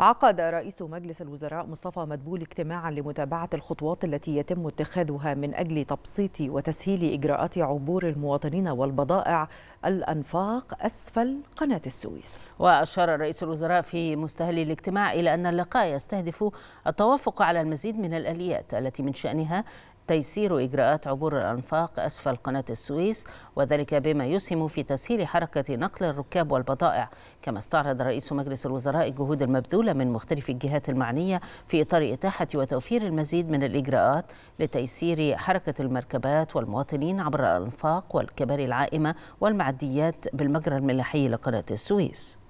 عقد رئيس مجلس الوزراء مصطفى مدبول اجتماعا لمتابعة الخطوات التي يتم اتخاذها من أجل تبسيط وتسهيل إجراءات عبور المواطنين والبضائع الأنفاق أسفل قناة السويس وأشار رئيس الوزراء في مستهل الاجتماع إلى أن اللقاء يستهدف التوافق على المزيد من الآليات التي من شأنها تيسير إجراءات عبور الأنفاق أسفل قناة السويس وذلك بما يسهم في تسهيل حركة نقل الركاب والبضائع كما استعرض رئيس مجلس الوزراء الجهود المبذولة من مختلف الجهات المعنية في إطار إتاحة وتوفير المزيد من الإجراءات لتيسير حركة المركبات والمواطنين عبر الأنفاق والكباري العائمة والمعدات التحديات بالمجرى الملاحي لقناة السويس